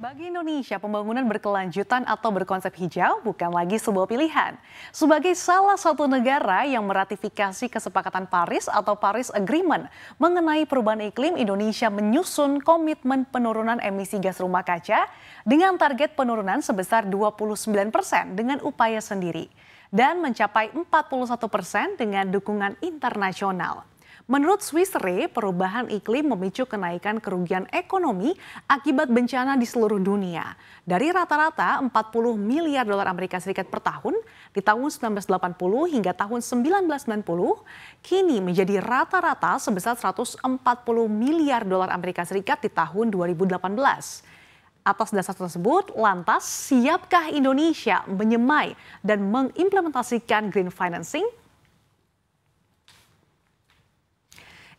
Bagi Indonesia, pembangunan berkelanjutan atau berkonsep hijau bukan lagi sebuah pilihan. Sebagai salah satu negara yang meratifikasi kesepakatan Paris atau Paris Agreement mengenai perubahan iklim, Indonesia menyusun komitmen penurunan emisi gas rumah kaca dengan target penurunan sebesar 29 persen dengan upaya sendiri dan mencapai 41 persen dengan dukungan internasional. Menurut Swiss Re, perubahan iklim memicu kenaikan kerugian ekonomi akibat bencana di seluruh dunia. Dari rata-rata 40 miliar dolar Amerika Serikat per tahun di tahun 1980 hingga tahun 1990, kini menjadi rata-rata sebesar 140 miliar dolar Amerika Serikat di tahun 2018. Atas dasar tersebut, lantas siapkah Indonesia menyemai dan mengimplementasikan green financing –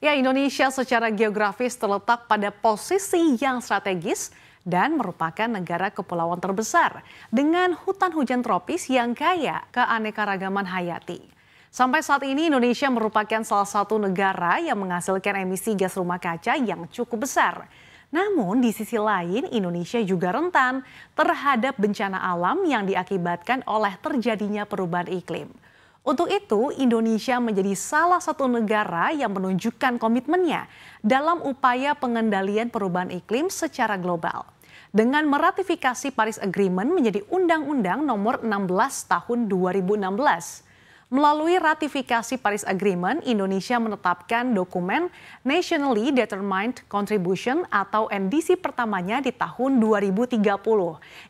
Ya, Indonesia secara geografis terletak pada posisi yang strategis dan merupakan negara kepulauan terbesar dengan hutan hujan tropis yang kaya keanekaragaman hayati. Sampai saat ini Indonesia merupakan salah satu negara yang menghasilkan emisi gas rumah kaca yang cukup besar. Namun di sisi lain Indonesia juga rentan terhadap bencana alam yang diakibatkan oleh terjadinya perubahan iklim. Untuk itu, Indonesia menjadi salah satu negara yang menunjukkan komitmennya dalam upaya pengendalian perubahan iklim secara global dengan meratifikasi Paris Agreement menjadi Undang-Undang Nomor 16 Tahun 2016 Melalui ratifikasi Paris Agreement, Indonesia menetapkan dokumen Nationally Determined Contribution atau NDC pertamanya di tahun 2030,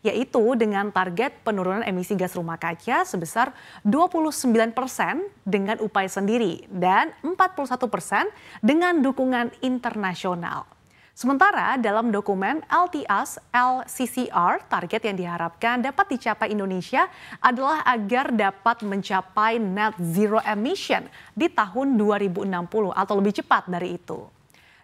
yaitu dengan target penurunan emisi gas rumah kaca sebesar 29 persen dengan upaya sendiri dan 41 persen dengan dukungan internasional. Sementara dalam dokumen LTS LCCR, target yang diharapkan dapat dicapai Indonesia adalah agar dapat mencapai net zero emission di tahun 2060 atau lebih cepat dari itu.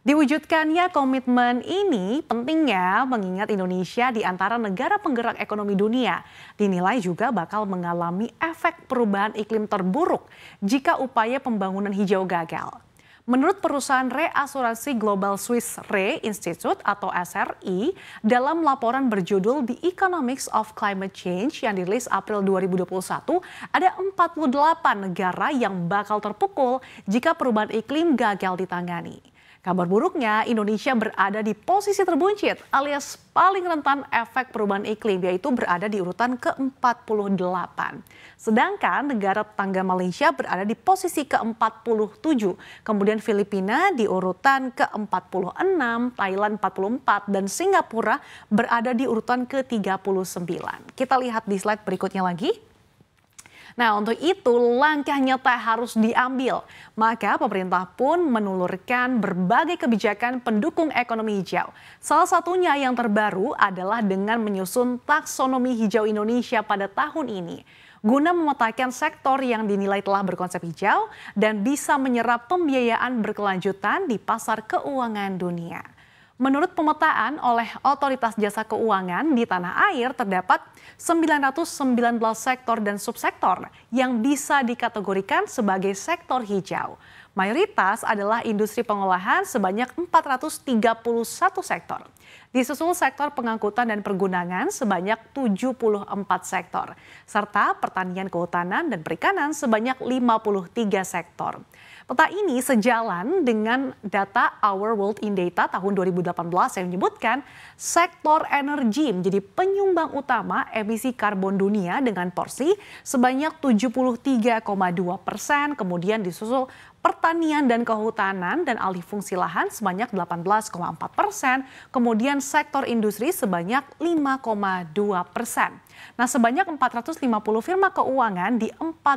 Diwujudkannya komitmen ini pentingnya mengingat Indonesia di antara negara penggerak ekonomi dunia dinilai juga bakal mengalami efek perubahan iklim terburuk jika upaya pembangunan hijau gagal. Menurut perusahaan reasuransi Global Swiss Re Institute atau SRI, dalam laporan berjudul The Economics of Climate Change yang dirilis April 2021, ada 48 negara yang bakal terpukul jika perubahan iklim gagal ditangani. Kabar buruknya, Indonesia berada di posisi terbuncit alias paling rentan efek perubahan iklim yaitu berada di urutan ke-48. Sedangkan negara tetangga Malaysia berada di posisi ke-47, kemudian Filipina di urutan ke-46, Thailand 44 dan Singapura berada di urutan ke-39. Kita lihat di slide berikutnya lagi. Nah untuk itu langkah nyata harus diambil. Maka pemerintah pun menulurkan berbagai kebijakan pendukung ekonomi hijau. Salah satunya yang terbaru adalah dengan menyusun taksonomi hijau Indonesia pada tahun ini guna memetakan sektor yang dinilai telah berkonsep hijau dan bisa menyerap pembiayaan berkelanjutan di pasar keuangan dunia. Menurut pemetaan oleh Otoritas Jasa Keuangan di tanah air terdapat 919 sektor dan subsektor yang bisa dikategorikan sebagai sektor hijau. Mayoritas adalah industri pengolahan sebanyak 431 sektor. Disusul sektor pengangkutan dan pergunangan sebanyak 74 sektor, serta pertanian kehutanan dan perikanan sebanyak 53 sektor. Peta ini sejalan dengan data Our World in Data tahun 2018 yang menyebutkan sektor energi menjadi penyumbang utama emisi karbon dunia dengan porsi sebanyak 73,2 persen, kemudian disusul pertanian dan kehutanan dan alih fungsi lahan sebanyak 18,4 persen, kemudian sektor industri sebanyak 5,2 persen. Nah sebanyak 450 firma keuangan di 45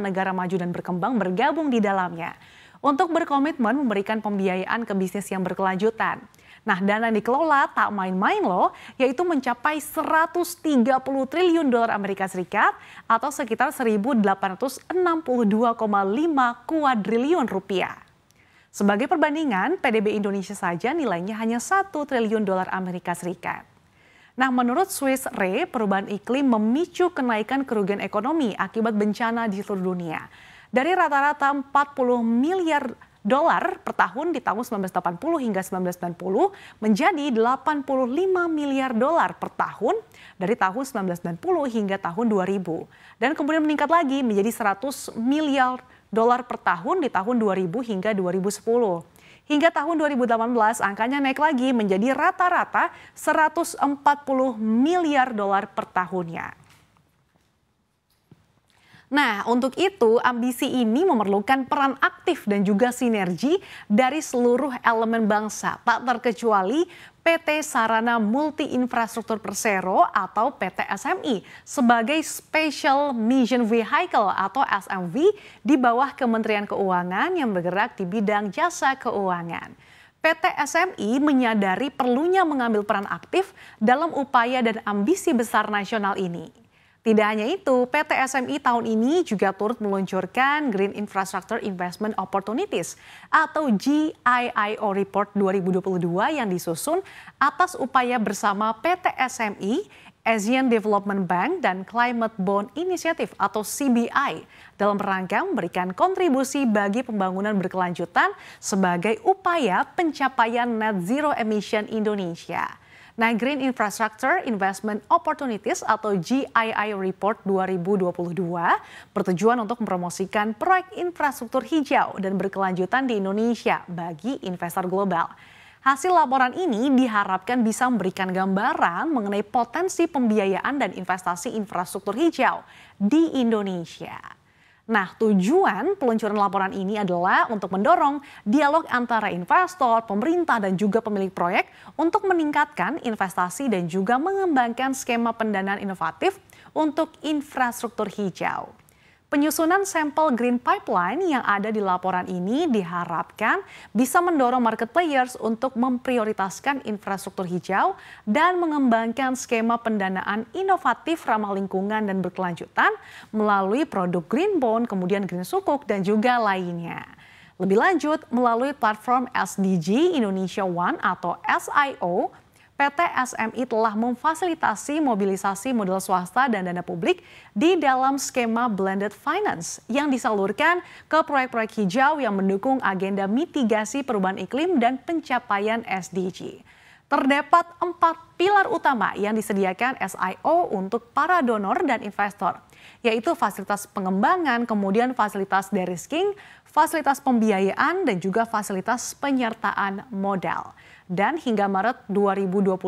negara maju dan berkembang bergabung di dalamnya untuk berkomitmen memberikan pembiayaan ke bisnis yang berkelanjutan. Nah, dana yang dikelola tak main-main loh, yaitu mencapai 130 triliun dolar Amerika Serikat atau sekitar 1.862,5 kuadriliun rupiah. Sebagai perbandingan, PDB Indonesia saja nilainya hanya 1 triliun dolar Amerika Serikat. Nah, menurut Swiss Re, perubahan iklim memicu kenaikan kerugian ekonomi akibat bencana di seluruh dunia. Dari rata-rata 40 miliar dolar per tahun di tahun 1980 hingga 1990 menjadi 85 miliar dolar per tahun dari tahun 1990 hingga tahun 2000 dan kemudian meningkat lagi menjadi 100 miliar dolar per tahun di tahun 2000 hingga 2010. Hingga tahun 2018 angkanya naik lagi menjadi rata-rata 140 miliar dolar per tahunnya. Nah, untuk itu ambisi ini memerlukan peran aktif dan juga sinergi dari seluruh elemen bangsa, tak terkecuali PT Sarana Multi Infrastruktur Persero atau PT SMI sebagai Special Mission Vehicle atau SMV di bawah Kementerian Keuangan yang bergerak di bidang jasa keuangan. PT SMI menyadari perlunya mengambil peran aktif dalam upaya dan ambisi besar nasional ini. Tidak hanya itu, PT SMI tahun ini juga turut meluncurkan Green Infrastructure Investment Opportunities atau GIIO Report 2022 yang disusun atas upaya bersama PT SMI, Asian Development Bank dan Climate Bond Initiative atau CBI dalam rangka memberikan kontribusi bagi pembangunan berkelanjutan sebagai upaya pencapaian net zero emission Indonesia. Nah, Green Infrastructure Investment Opportunities atau GII Report 2022 bertujuan untuk mempromosikan proyek infrastruktur hijau dan berkelanjutan di Indonesia bagi investor global. Hasil laporan ini diharapkan bisa memberikan gambaran mengenai potensi pembiayaan dan investasi infrastruktur hijau di Indonesia. Nah, tujuan peluncuran laporan ini adalah untuk mendorong dialog antara investor, pemerintah, dan juga pemilik proyek untuk meningkatkan investasi dan juga mengembangkan skema pendanaan inovatif untuk infrastruktur hijau. Penyusunan sampel green pipeline yang ada di laporan ini diharapkan bisa mendorong market players untuk memprioritaskan infrastruktur hijau dan mengembangkan skema pendanaan inovatif ramah lingkungan dan berkelanjutan melalui produk green bond, kemudian green sukuk dan juga lainnya. Lebih lanjut, melalui platform SDG Indonesia One atau SIO, PT SMI telah memfasilitasi mobilisasi modal swasta dan dana publik di dalam skema blended finance yang disalurkan ke proyek-proyek hijau yang mendukung agenda mitigasi perubahan iklim dan pencapaian SDG. Terdapat empat pilar utama yang disediakan SIO untuk para donor dan investor, yaitu fasilitas pengembangan, kemudian fasilitas de-risking, fasilitas pembiayaan, dan juga fasilitas penyertaan modal. Dan hingga Maret 2022,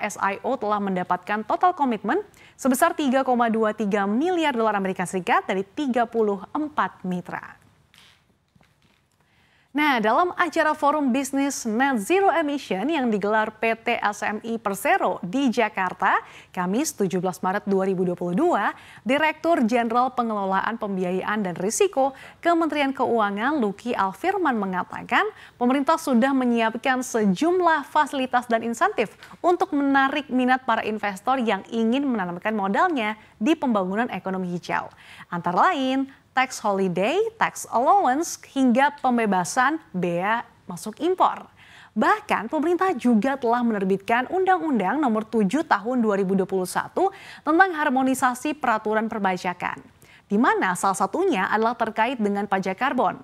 SIO telah mendapatkan total komitmen sebesar 3,23 miliar dolar Amerika Serikat dari 34 mitra. Nah, dalam acara forum bisnis Net Zero Emission yang digelar PT SMI Persero di Jakarta, Kamis 17 Maret 2022, Direktur Jenderal Pengelolaan Pembiayaan dan Risiko Kementerian Keuangan Luki Alfirman mengatakan, pemerintah sudah menyiapkan sejumlah fasilitas dan insentif untuk menarik minat para investor yang ingin menanamkan modalnya di pembangunan ekonomi hijau. Antara lain, tax holiday, tax allowance, hingga pembebasan bea masuk impor. Bahkan pemerintah juga telah menerbitkan Undang-Undang Nomor 7 Tahun 2021 tentang harmonisasi peraturan perbajakan, Di mana salah satunya adalah terkait dengan pajak karbon.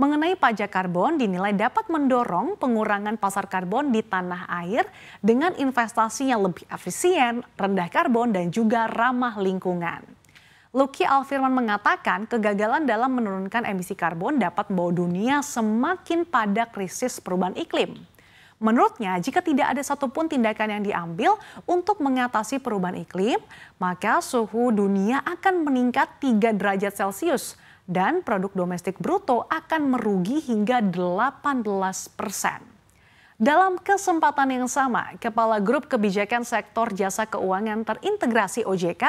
Mengenai pajak karbon dinilai dapat mendorong pengurangan pasar karbon di tanah air dengan investasi yang lebih efisien, rendah karbon dan juga ramah lingkungan. Luki Alfirman mengatakan kegagalan dalam menurunkan emisi karbon dapat membawa dunia semakin pada krisis perubahan iklim. Menurutnya, jika tidak ada satupun tindakan yang diambil untuk mengatasi perubahan iklim, maka suhu dunia akan meningkat 3 derajat Celcius dan produk domestik bruto akan merugi hingga 18 persen. Dalam kesempatan yang sama, Kepala Grup Kebijakan Sektor Jasa Keuangan Terintegrasi OJK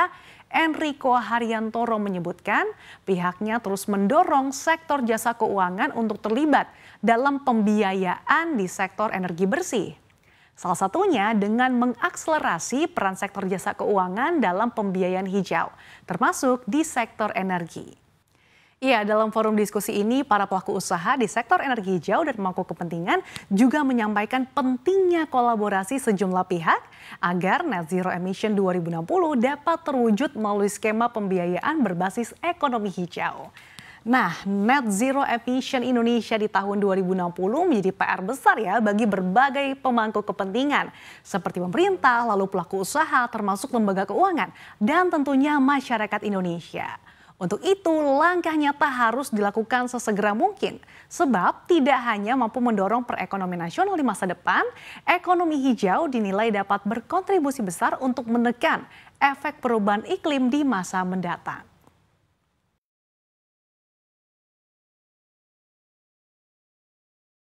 Enrico Haryantoro menyebutkan pihaknya terus mendorong sektor jasa keuangan untuk terlibat dalam pembiayaan di sektor energi bersih. Salah satunya dengan mengakselerasi peran sektor jasa keuangan dalam pembiayaan hijau, termasuk di sektor energi. Iya, dalam forum diskusi ini, para pelaku usaha di sektor energi hijau dan pemangku kepentingan juga menyampaikan pentingnya kolaborasi sejumlah pihak agar net zero emission 2060 dapat terwujud melalui skema pembiayaan berbasis ekonomi hijau. Nah, net zero emission Indonesia di tahun 2060 menjadi PR besar ya bagi berbagai pemangku kepentingan seperti pemerintah, lalu pelaku usaha termasuk lembaga keuangan dan tentunya masyarakat Indonesia. Untuk itu, langkah nyata harus dilakukan sesegera mungkin. Sebab tidak hanya mampu mendorong perekonomian nasional di masa depan, ekonomi hijau dinilai dapat berkontribusi besar untuk menekan efek perubahan iklim di masa mendatang.